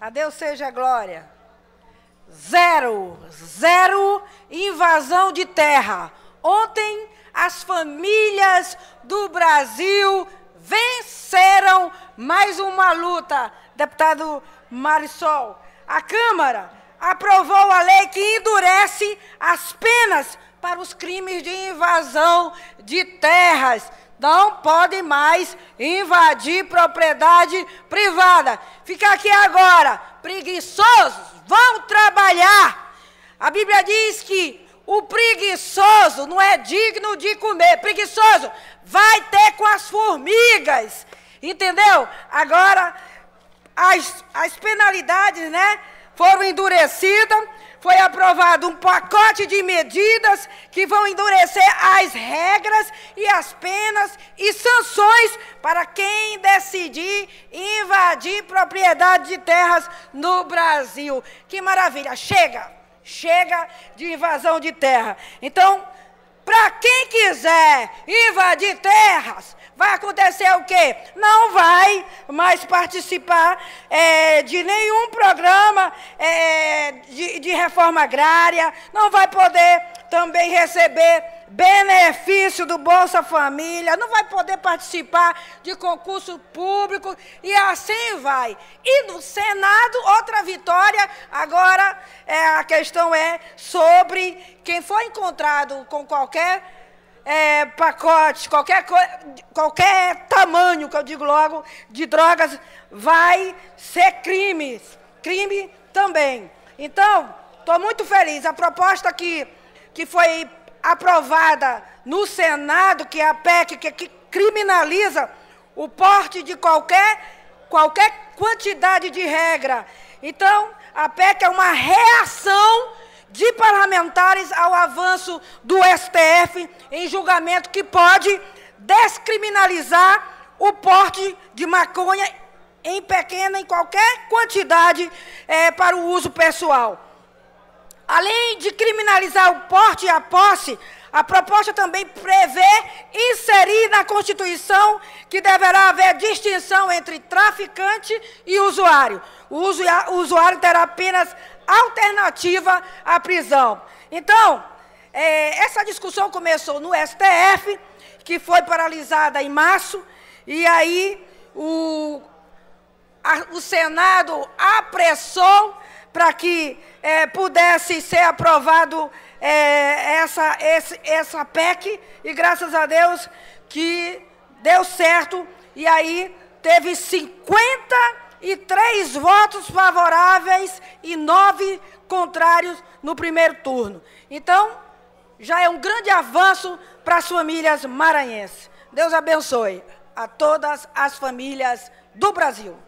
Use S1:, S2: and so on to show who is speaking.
S1: A Deus seja a glória. Zero, zero invasão de terra. Ontem as famílias do Brasil venceram mais uma luta, deputado Marisol. A Câmara aprovou a lei que endurece as penas para os crimes de invasão de terras não podem mais invadir propriedade privada. Fica aqui agora, preguiçosos, vão trabalhar. A Bíblia diz que o preguiçoso não é digno de comer. Preguiçoso vai ter com as formigas. Entendeu? Agora, as, as penalidades, né? foram endurecidas, foi aprovado um pacote de medidas que vão endurecer as regras e as penas e sanções para quem decidir invadir propriedade de terras no Brasil. Que maravilha! Chega! Chega de invasão de terra. Então, quiser invadir terras, vai acontecer o quê? Não vai mais participar é, de nenhum programa é, de, de reforma agrária, não vai poder também receber benefício do Bolsa Família, não vai poder participar de concurso público e assim vai. E no Senado, outra vitória. Agora, é, a questão é sobre quem foi encontrado com qualquer é, pacotes, qualquer, qualquer tamanho, que eu digo logo, de drogas, vai ser crime. Crime também. Então, estou muito feliz. A proposta que, que foi aprovada no Senado, que é a PEC, que, que criminaliza o porte de qualquer, qualquer quantidade de regra. Então, a PEC é uma reação de parlamentares ao avanço do STF em julgamento que pode descriminalizar o porte de maconha em pequena, em qualquer quantidade, é, para o uso pessoal. Além de criminalizar o porte e a posse, a proposta também prevê inserir na Constituição que deverá haver distinção entre traficante e usuário. O usuário terá apenas alternativa à prisão. Então, é, essa discussão começou no STF, que foi paralisada em março, e aí o, a, o Senado apressou para que é, pudesse ser aprovado é, essa, esse, essa PEC, e graças a Deus que deu certo, e aí teve 53 votos favoráveis e 9 contrários no primeiro turno. Então, já é um grande avanço para as famílias maranhenses. Deus abençoe a todas as famílias do Brasil.